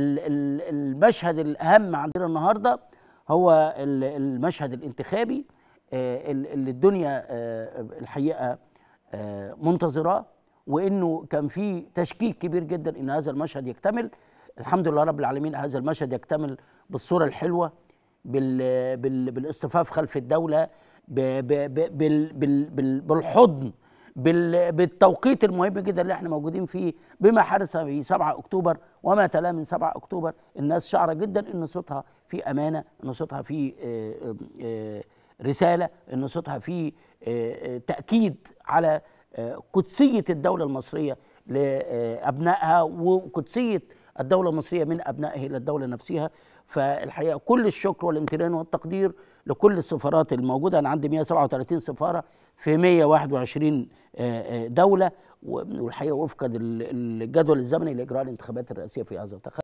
المشهد الأهم عندنا النهاردة هو المشهد الانتخابي آه، اللي الدنيا آه، الحقيقة آه، منتظراه وإنه كان في تشكيك كبير جدا إن هذا المشهد يكتمل الحمد لله رب العالمين هذا المشهد يكتمل بالصورة الحلوة بالاصطفاف خلف الدولة بالحضن بالتوقيت المهم جدا اللي احنا موجودين فيه بما حدث في 7 اكتوبر وما تلاه من 7 اكتوبر الناس شعره جدا ان صوتها في امانه ان صوتها في آه، آه، آه، رساله ان صوتها في تاكيد على قدسيه الدوله المصريه لابنائها وقدسيه الدولة المصرية من أبنائه إلى الدولة نفسها فالحقيقة كل الشكر والامتنان والتقدير لكل السفارات الموجودة أنا عندي 137 سفارة في 121 آه، آه، دولة والحقيقة وفقا الجدول الزمني لإجراء الانتخابات الرئاسية في هذا التخصص